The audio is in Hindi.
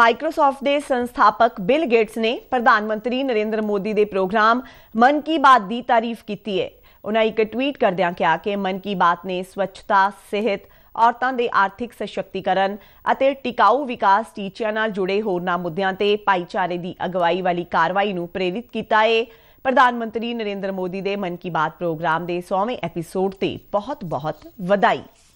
माइक्रोसॉफ्ट के संस्थापक बिल गेट्स ने प्रधानमंत्री नरेंद्र मोदी के प्रोग्राम मन की बात की तारीफ की है उन्होंने एक ट्वीट करद कहा कि मन की बात ने स्वच्छता सेहत औरतों के आर्थिक सशक्तिकरण टिकाऊ विकास टीचों जुड़े होरना मुद्दों से भाईचारे की अगवाई वाली कार्रवाई में प्रेरित किया है प्रधानमंत्री नरेंद्र मोदी के मन की बात प्रोग्राम के सौवें एपीसोड से बहुत बहुत वधाई